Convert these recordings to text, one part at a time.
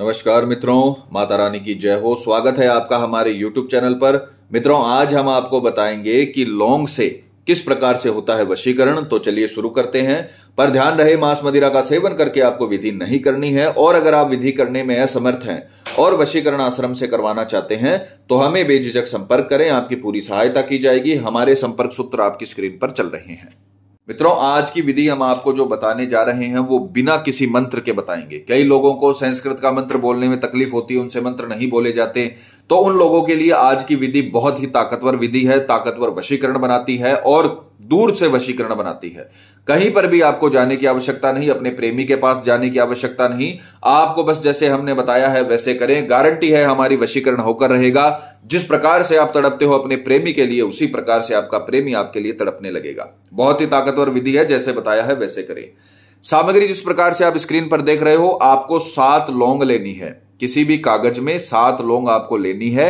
नमस्कार मित्रों माता रानी की जय हो स्वागत है आपका हमारे YouTube चैनल पर मित्रों आज हम आपको बताएंगे कि लौंग से किस प्रकार से होता है वशीकरण तो चलिए शुरू करते हैं पर ध्यान रहे मांस मदिरा का सेवन करके आपको विधि नहीं करनी है और अगर आप विधि करने में असमर्थ हैं और वशीकरण आश्रम से करवाना चाहते हैं तो हमें बेझिझक संपर्क करें आपकी पूरी सहायता की जाएगी हमारे संपर्क सूत्र आपकी स्क्रीन पर चल रहे हैं मित्रों आज की विधि हम आपको जो बताने जा रहे हैं वो बिना किसी मंत्र के बताएंगे कई लोगों को संस्कृत का मंत्र बोलने में तकलीफ होती है उनसे मंत्र नहीं बोले जाते तो उन लोगों के लिए आज की विधि बहुत ही ताकतवर विधि है ताकतवर वशीकरण बनाती है और दूर से वशीकरण बनाती है कहीं पर भी आपको जाने की आवश्यकता नहीं अपने प्रेमी के पास जाने की आवश्यकता नहीं आपको बस जैसे हमने बताया है वैसे करें गारंटी है हमारी वशीकरण होकर रहेगा जिस प्रकार से आप तड़पते हो अपने प्रेमी के लिए उसी प्रकार से आपका प्रेमी आपके लिए तड़पने लगेगा बहुत ही ताकतवर विधि है जैसे बताया है वैसे करें सामग्री जिस प्रकार से आप स्क्रीन पर देख रहे हो आपको सात लौंग लेनी है किसी भी कागज में सात लौंग आपको लेनी है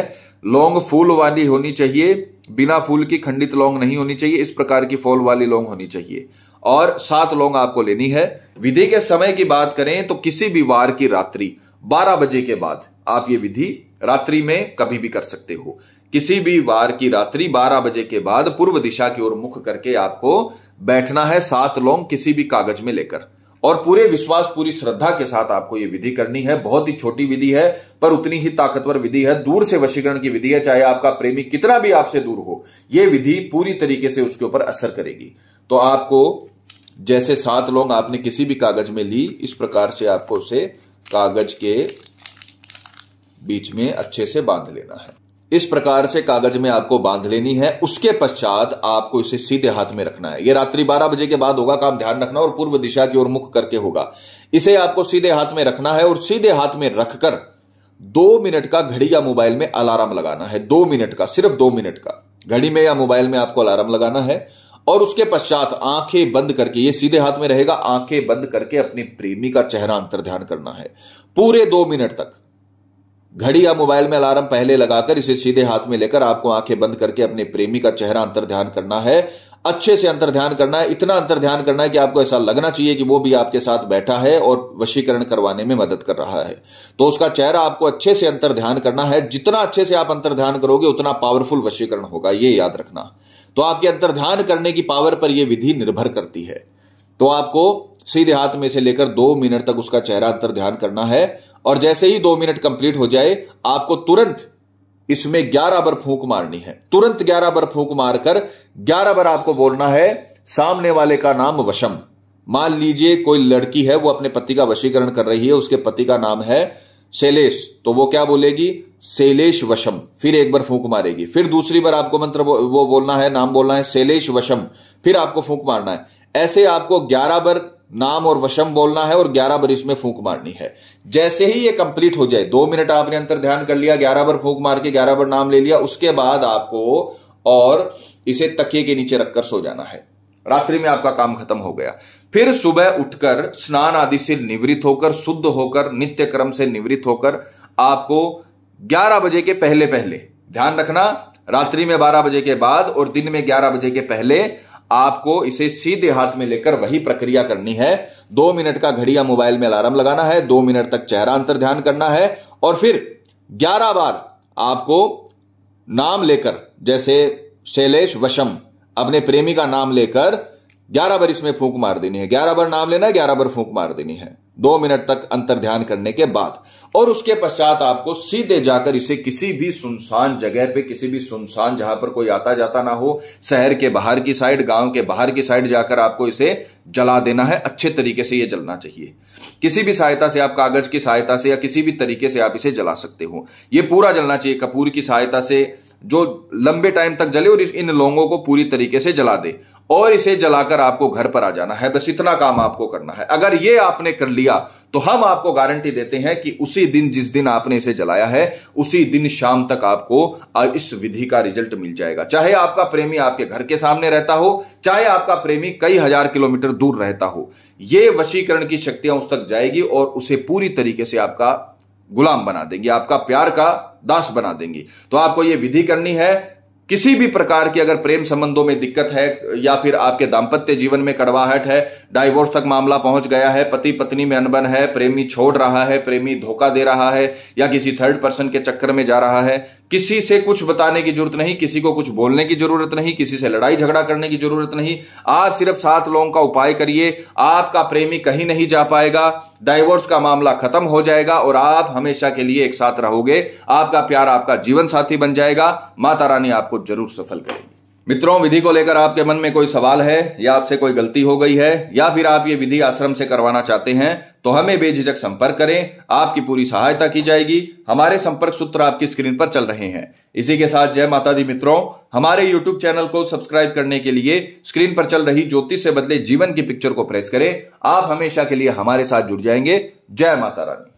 लौंग फूल वाली होनी चाहिए बिना फूल की खंडित लौंग नहीं होनी चाहिए इस प्रकार की फॉल वाली लौंग होनी चाहिए और सात लौंग आपको लेनी है विधि के समय की बात करें तो किसी भी वार की रात्रि बारह बजे के बाद आप ये विधि रात्रि में कभी भी कर सकते हो किसी भी वार की रात्रि 12 बजे के बाद पूर्व दिशा की ओर मुख करके आपको बैठना है सात लौंग किसी भी कागज में लेकर और पूरे विश्वास पूरी श्रद्धा के साथ आपको यह विधि करनी है बहुत ही छोटी विधि है पर उतनी ही ताकतवर विधि है दूर से वशीकरण की विधि है चाहे आपका प्रेमी कितना भी आपसे दूर हो यह विधि पूरी तरीके से उसके ऊपर असर करेगी तो आपको जैसे सात लोग आपने किसी भी कागज में ली इस प्रकार से आपको उसे कागज के बीच में अच्छे से बांध लेना है इस प्रकार से कागज में आपको बांध लेनी है उसके पश्चात आपको इसे सीधे हाथ में रखना है यह रात्रि 12 बजे के बाद होगा काम ध्यान रखना और पूर्व दिशा की ओर मुख करके होगा इसे आपको सीधे हाथ में रखना है और सीधे हाथ में रखकर दो मिनट का घड़ी या मोबाइल में अलार्म लगाना है दो मिनट का सिर्फ दो मिनट का घड़ी में या मोबाइल में आपको अलार्म लगाना है और उसके पश्चात आंखें बंद करके ये सीधे हाथ में रहेगा आंखें बंद करके अपने प्रेमी का चेहरा अंतर ध्यान करना है पूरे दो मिनट तक घड़ी या मोबाइल में अलार्म पहले लगाकर इसे सीधे हाथ में लेकर आपको आंखें बंद करके अपने प्रेमी का चेहरा अंतर ध्यान करना है अच्छे से अंतर ध्यान करना है इतना अंतर ध्यान करना है कि आपको ऐसा लगना चाहिए कि वो भी आपके साथ बैठा है और वशीकरण करवाने में मदद कर रहा है तो उसका चेहरा आपको अच्छे से अंतर ध्यान करना है जितना अच्छे से आप अंतर ध्यान करोगे उतना पावरफुल वशीकरण होगा ये याद रखना तो आपके अंतर ध्यान करने की पावर पर यह विधि निर्भर करती है तो आपको सीधे हाथ में से लेकर दो मिनट तक उसका चेहरा अंतर ध्यान करना है और जैसे ही दो मिनट कंप्लीट हो जाए आपको तुरंत इसमें ग्यारह बार फूंक मारनी है तुरंत ग्यारह बार फूंक मारकर ग्यारह बार आपको बोलना है सामने वाले का नाम वशम मान लीजिए कोई लड़की है वो अपने पति का वशीकरण कर रही है उसके पति का नाम है शैलेश तो वो क्या बोलेगी शैलेश वशम फिर एक बार फूंक मारेगी फिर दूसरी बार आपको मंत्र वो बोलना है नाम बोलना है शैलेश वशम फिर आपको फूंक मारना है ऐसे आपको ग्यारह बार नाम और वशम बोलना है और ग्यारह बार इसमें फूंक मारनी है जैसे ही ये कंप्लीट हो जाए दो मिनट आपने अंतर ध्यान कर लिया ग्यारह बार फूंक मार के ग्यारह बार नाम ले लिया उसके बाद आपको और इसे तकिए के नीचे रखकर सो जाना है रात्रि में आपका काम खत्म हो गया फिर सुबह उठकर स्नान आदि से निवृत्त होकर शुद्ध होकर नित्य क्रम से निवृत्त होकर आपको 11 बजे के पहले पहले ध्यान रखना रात्रि में 12 बजे के बाद और दिन में 11 बजे के पहले आपको इसे सीधे हाथ में लेकर वही प्रक्रिया करनी है दो मिनट का घड़िया मोबाइल में अलार्म लगाना है दो मिनट तक चेहरा अंतर ध्यान करना है और फिर ग्यारह बार आपको नाम लेकर जैसे शैलेश वशम अपने प्रेमी का नाम लेकर ग्यारह बार इसमें फूंक मार देनी है ग्यारह बार नाम लेना है ग्यारह बार फूंक मार देनी है दो मिनट तक अंतर ध्यान करने के बाद और उसके पश्चात आपको सीधे जाकर इसे किसी भी सुनसान जगह पे किसी भी सुनसान जहां पर कोई आता जाता ना हो शहर के बाहर की साइड गांव के बाहर की साइड जाकर आपको इसे जला देना है अच्छे तरीके से यह जलना चाहिए किसी भी सहायता से आप कागज की सहायता से या किसी भी तरीके से आप इसे जला सकते हो यह पूरा जलना चाहिए कपूर की सहायता से जो लंबे टाइम तक जले और इन लोगों को पूरी तरीके से जला दे और इसे जलाकर आपको घर पर आ जाना है बस इतना काम आपको करना है अगर ये आपने कर लिया तो हम आपको गारंटी देते हैं कि उसी दिन जिस दिन आपने इसे जलाया है उसी दिन शाम तक आपको इस विधि का रिजल्ट मिल जाएगा चाहे आपका प्रेमी आपके घर के सामने रहता हो चाहे आपका प्रेमी कई हजार किलोमीटर दूर रहता हो यह वशीकरण की शक्तियां उस तक जाएगी और उसे पूरी तरीके से आपका गुलाम बना देंगी आपका प्यार का दास बना देंगी तो आपको यह विधि करनी है किसी भी प्रकार की अगर प्रेम संबंधों में दिक्कत है या फिर आपके दाम्पत्य जीवन में कड़वाहट है डाइवोर्स तक मामला पहुंच गया है पति पत्नी में अनबन है प्रेमी छोड़ रहा है प्रेमी धोखा दे रहा है या किसी थर्ड पर्सन के चक्कर में जा रहा है किसी से कुछ बताने की जरूरत नहीं किसी को कुछ बोलने की जरूरत नहीं किसी से लड़ाई झगड़ा करने की जरूरत नहीं आप सिर्फ सात लोगों का उपाय करिए आपका प्रेमी कहीं नहीं जा पाएगा डाइवोर्स का मामला खत्म हो जाएगा और आप हमेशा के लिए एक साथ रहोगे आपका प्यार आपका जीवन साथी बन जाएगा माता रानी आपको जरूर सफल करेगी मित्रों विधि को लेकर आपके मन में कोई सवाल है या आपसे कोई गलती हो गई है या फिर आप ये विधि आश्रम से करवाना चाहते हैं तो हमें बेझिझक संपर्क करें आपकी पूरी सहायता की जाएगी हमारे संपर्क सूत्र आपकी स्क्रीन पर चल रहे हैं इसी के साथ जय माता दी मित्रों हमारे YouTube चैनल को सब्सक्राइब करने के लिए स्क्रीन पर चल रही ज्योतिष से बदले जीवन की पिक्चर को प्रेस करें आप हमेशा के लिए हमारे साथ जुड़ जाएंगे जय माता रानी